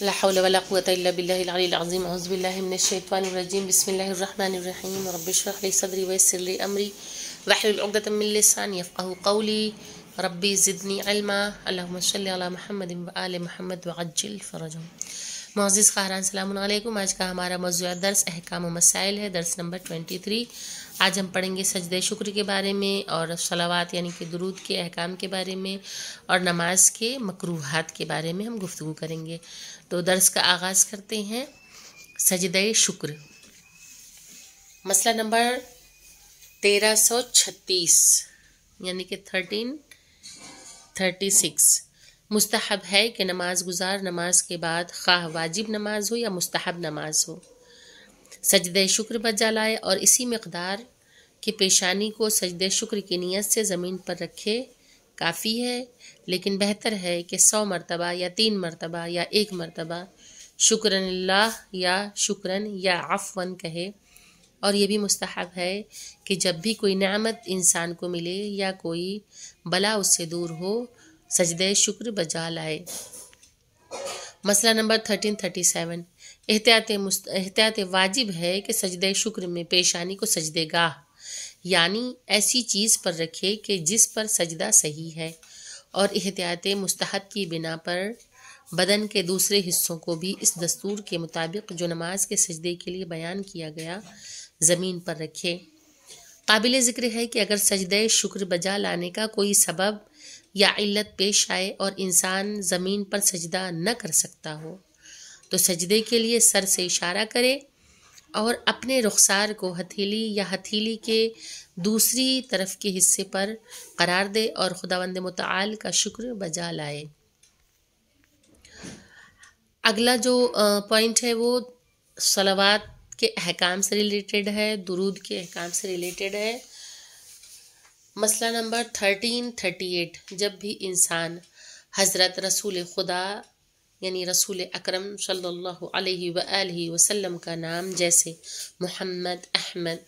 لا حول ولا قوة إلا بالله العلي العظيم أعوذ بالله من الشيطان الرجيم بسم الله الرحمن الرحيم رب اشرح لي صدري ويسر لي أمري واحلل عقدة من لساني يفقه قولي ربي زدني علما اللهم صل على محمد وآل محمد وعجل فرجهم معزز خاران سلام عليكم آج کا ہمارا موضوع درس احکام و مسائل ہے درس نمبر 23 आज हम पढ़ेंगे सजद शुक्र के बारे में और सलावात यानी कि दरूद के अहकाम के बारे में और नमाज के मकरूहत के बारे में हम गुफ्तु करेंगे तो दर्स का आगाज़ करते हैं सजद शुक्र मसला नंबर तेरह सौ छत्तीस यानी कि थर्टीन थर्टी सिक्स मुस्तहब है कि नमाज गुजार नमाज के बाद खा वाजिब नमाज हो या मुस्तहब नमाज हो सजद शुक्र बजा लाए और इसी मकदार की पेशानी को सजद शुक्र की नीयत से ज़मीन पर रखे काफ़ी है लेकिन बेहतर है कि सौ मरतबा या तीन मरतबा या एक मरतबा शुक्रल्ला या शुक्रन या आफ़वन कहे और ये भी मुस्तहब है कि जब भी कोई नामत इंसान को मिले या कोई बला उससे दूर हो सजद शुक्र बजा लाए मसला नंबर थर्टीन थर्टी सेवन एहतियात एहतियात वाजिब है कि सजद शुक्र में पेशानी को सजदे गाह यानी ऐसी चीज़ पर रखे कि जिस पर सजदा सही है और एहतियात मुस्तहद की बिना पर बदन के दूसरे हिस्सों को भी इस दस्तूर के मुताबिक जो नमाज के सजदे के लिए बयान किया गया ज़मीन पर रखे काबिल ज़िक्र है कि अगर सजद शुक्र बजा लाने का कोई सबब या इल्लत पेश आए और इंसान ज़मीन पर सजदा न कर सकता हो तो सजदे के लिए सर से इशारा करें और अपने रुखसार को हथेली या हथेली के दूसरी तरफ के हिस्से पर करार दे और खुदावंद मताल का शुक्र बजा लाए अगला जो पॉइंट है वो सलावात के अहकाम से रिलेटेड है दुरूद के अहकाम से रिलेटेड है मसला नंबर थर्टीन थर्टी एट जब भी इंसान हज़रत रसूल खुदा यानी रसूल अकरम सल्लल्लाहु अलैहि अलैहि वसल्लम का नाम जैसे मोहम्मद अहमद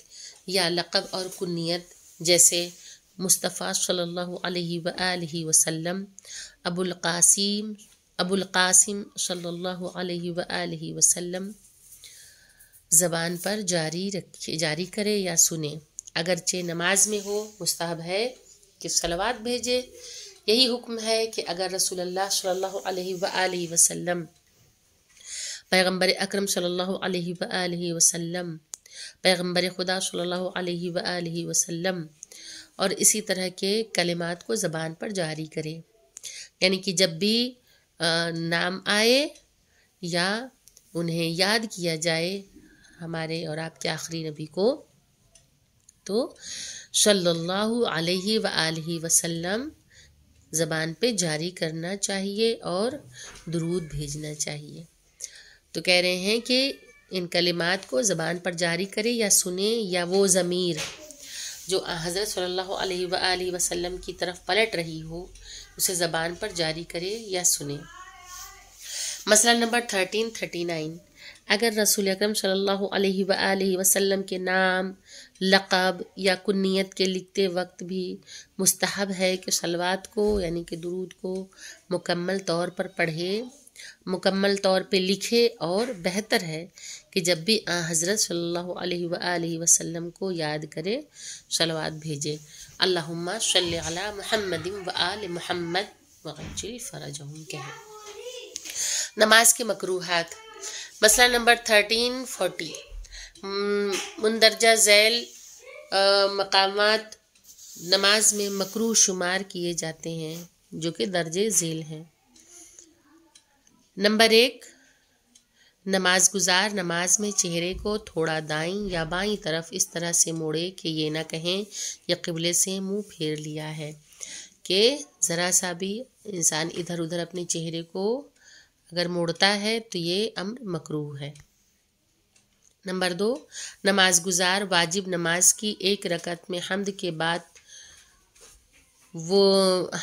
या लक़ब और कुनियत जैसे मुस्तफ़ा सल्लल्लाहु अलैहि अलैहि वसल्लम अबुल कासिम अबुल कासिम सल्लल्लाहु अलैहि अलैहि वसल्लम ज़बान पर जारी रखे जारी करे या सुने अगरचे नमाज में हो मुस्ताहब है कि सलवात भेजे यही हुक्म है कि अगर रसूलुल्लाह सल्लल्लाहु अलैहि वआलि वसल्लम पैगंबर अकरम सल्लल्लाहु अलैहि वआलि वसल्लम पैगंबर खुदा सल्लल्लाहु अलैहि वआलि वसल्लम और इसी तरह के कलिमात को ज़बान पर जारी करें यानी कि जब भी नाम आए या उन्हें याद किया जाए हमारे और आपके आखिरी नबी को तो सल्लल्लाहु अलैहि वसल्लम ज़बान पे जारी करना चाहिए और दरूद भेजना चाहिए तो कह रहे हैं कि इन कलिमात को ज़बान पर जारी करे या सुने या वो ज़मीर जो हज़रत सल्लल्लाहु अलैहि वसल्लम की तरफ पलट रही हो उसे ज़बान पर जारी करे या सुने मसला नंबर थर्टीन थर्टी नाइन अगर रसूल अक्रम सल्लल्लाहु के नाम लक़ब या कुनीत के लिखते वक्त भी मुस्तहब है कि शलवात को यानी कि दुरूद को मुकम्मल तौर पर पढ़े मुकम्मल तौर पे लिखे और बेहतर है कि जब भी आ हज़रत सल्लल्लाहु वसम वसल्लम को याद करें शलवात भेजें अल्लाहुम्मा सल्ली अला मुहम्मद व आल कहें नमाज के मकरूहत मसला नंबर थर्टीन फोर्टी मंदरजा जैल मकाम नमाज में मकरू शुमार किए जाते हैं जो कि दर्ज झेल हैं नंबर एक नमाज गुजार नमाज में चेहरे को थोड़ा दाई या बाई तरफ इस तरह से मोड़े कि ये ना कहें या किबले से मुंह फेर लिया है कि ज़रा सा भी इंसान इधर उधर अपने चेहरे को अगर मोड़ता है तो ये अम्र मकरू है नंबर दो नमाज गुजार वाजिब नमाज की एक रकत में हमद के बाद वो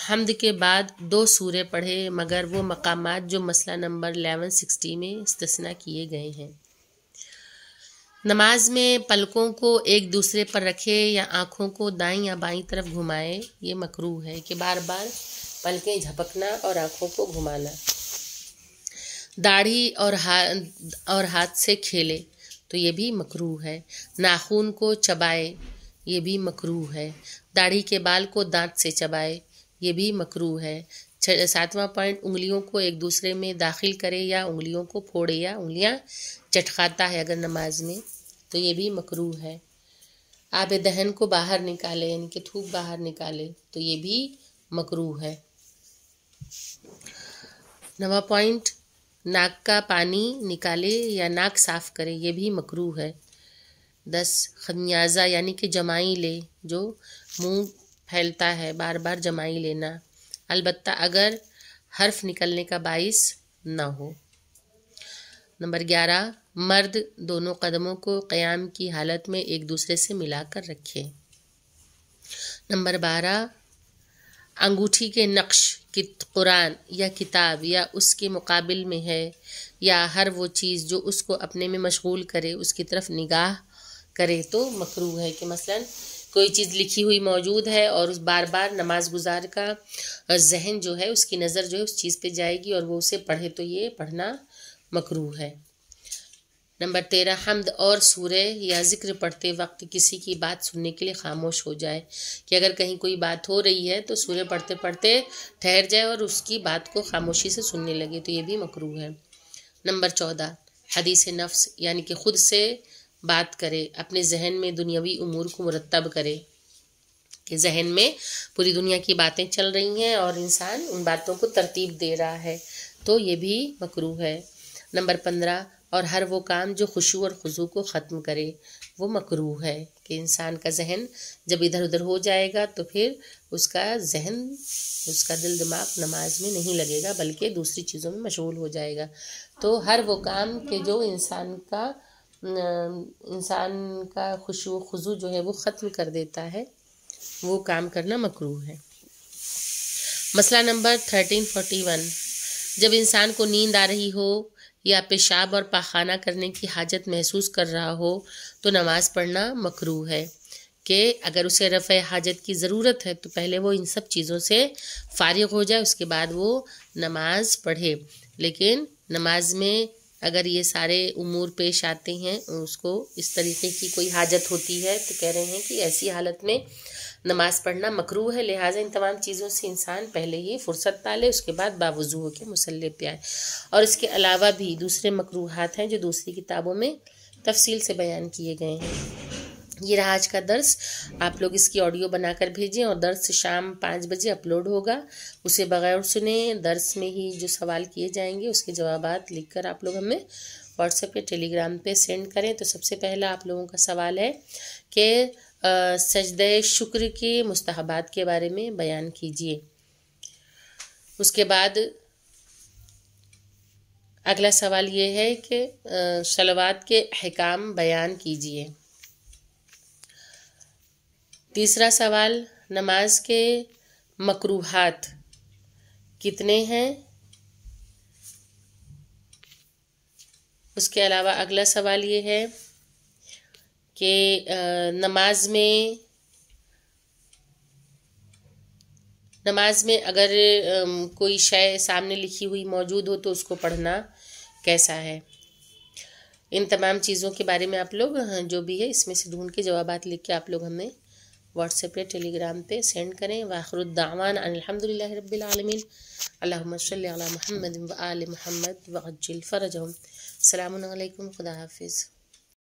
हमद के बाद दो सूरे पढ़े मगर वो मकाम जो मसला नंबर एलेवन सिक्सटी में इस्तना किए गए हैं नमाज में पलकों को एक दूसरे पर रखे या आँखों को दाई या बाई तरफ घुमाए ये मकरू है कि बार बार पलकें झपकना और आँखों को घुमाना दाढ़ी और हा और हाथ से खेले तो ये भी मकरू है नाखून को चबाए ये भी मकरू है दाढ़ी के बाल को दांत से चबाए ये भी मकरू है सातवां पॉइंट उंगलियों को एक दूसरे में दाखिल करे या उंगलियों को फोड़े या उंगलियां चटकाता है अगर नमाज में तो ये भी मकरू है आब दहन को बाहर निकाले यानी कि थूक बाहर निकाले तो ये भी मकरू है नवा पॉइंट नाक का पानी निकाले या नाक साफ़ करे ये भी मकरू है दस खमियाज़ा यानी कि जमाई ले जो मुंह फैलता है बार बार जमाई लेना अलबत् अगर हर्फ निकलने का बाइस ना हो नंबर ग्यारह मर्द दोनों कदमों को क़याम की हालत में एक दूसरे से मिलाकर रखें नंबर बारह अंगूठी के नक्श कि कुरान या किताब या उसके मुकाबल में है या हर वो चीज़ जो उसको अपने में मशगूल करे उसकी तरफ निगाह करे तो मकरू है कि मसलन कोई चीज़ लिखी हुई मौजूद है और उस बार बार नमाज गुजार का जहन जो है उसकी नज़र जो है उस चीज़ पे जाएगी और वो उसे पढ़े तो ये पढ़ना मकरू है नंबर तेरह हमद और सूर्य या जिक्र पढ़ते वक्त किसी की बात सुनने के लिए खामोश हो जाए कि अगर कहीं कोई बात हो रही है तो सूर्य पढ़ते पढ़ते ठहर जाए और उसकी बात को खामोशी से सुनने लगे तो ये भी मकरू है नंबर चौदह हदीस नफ्स यानी कि खुद से बात करे अपने जहन में दुनियावी उमूर को मुरतब करे कि जहन में पूरी दुनिया की बातें चल रही हैं और इंसान उन बातों को तरतीब दे रहा है तो ये भी मकरू है नंबर पंद्रह और हर वो काम जो खुशू और खुजू को ख़त्म करे वो मकरू है कि इंसान का जहन जब इधर उधर हो जाएगा तो फिर उसका जहन उसका दिल दिमाग नमाज में नहीं लगेगा बल्कि दूसरी चीज़ों में मशगूल हो जाएगा तो हर वो काम के जो इंसान का इंसान का खुशू खुजू जो है वो ख़त्म कर देता है वो काम करना मकरू है मसला नंबर थर्टीन फोर्टी वन जब इंसान को नींद आ रही हो या पेशाब और पाखाना करने की हाजत महसूस कर रहा हो तो नमाज़ पढ़ना मकरू है कि अगर उसे रफ़ हाजत की ज़रूरत है तो पहले वो इन सब चीज़ों से फारिग हो जाए उसके बाद वो नमाज़ पढ़े लेकिन नमाज में अगर ये सारे उमूर पेश आते हैं उसको इस तरीके की कोई हाजत होती है तो कह रहे हैं कि ऐसी हालत में नमाज़ पढ़ना मकरू है लिहाजा इन तमाम चीज़ों से इंसान पहले ही फुर्सत पाले उसके बाद बावजू होकर मुसल्ले पे आए और इसके अलावा भी दूसरे मकरूहत हैं जो दूसरी किताबों में तफसील से बयान किए गए हैं ये रहा आज का दर्स आप लोग इसकी ऑडियो बनाकर भेजें और दर्स शाम पाँच बजे अपलोड होगा उसे बगैर सुने दर्स में ही जो सवाल किए जाएंगे उसके जवाब लिखकर आप लोग हमें व्हाट्सएप या टेलीग्राम पे सेंड करें तो सबसे पहला आप लोगों का सवाल है कि सजद शुक्र के मुस्तहबात के बारे में बयान कीजिए उसके बाद अगला सवाल ये है कि सलवात के अहकाम बयान कीजिए तीसरा सवाल नमाज के मकरूहत कितने हैं उसके अलावा अगला सवाल ये है कि नमाज में नमाज में अगर कोई शय सामने लिखी हुई मौजूद हो तो उसको पढ़ना कैसा है इन तमाम चीज़ों के बारे में आप लोग जो भी है इसमें से ढूंढ के जवाब लिख के आप लोग हमें व्हाट्सएप या टेलीग्राम पे सेंड करें वाखरुद्दावान अलहमदिल्ला रबीआलमिन महमद आल महमद वजिल फ़रजम खुदा हाफिज़